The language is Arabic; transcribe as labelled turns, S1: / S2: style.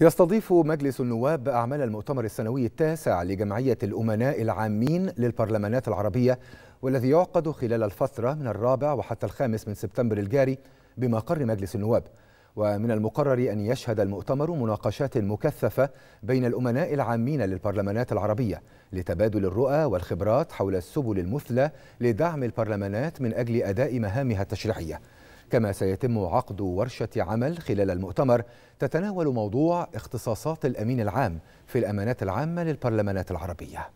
S1: يستضيف مجلس النواب أعمال المؤتمر السنوي التاسع لجمعية الأمناء العامين للبرلمانات العربية والذي يعقد خلال الفترة من الرابع وحتى الخامس من سبتمبر الجاري بمقر مجلس النواب ومن المقرر أن يشهد المؤتمر مناقشات مكثفة بين الأمناء العامين للبرلمانات العربية لتبادل الرؤى والخبرات حول السبل المثلى لدعم البرلمانات من أجل أداء مهامها التشريعية كما سيتم عقد ورشة عمل خلال المؤتمر تتناول موضوع اختصاصات الأمين العام في الأمانات العامة للبرلمانات العربية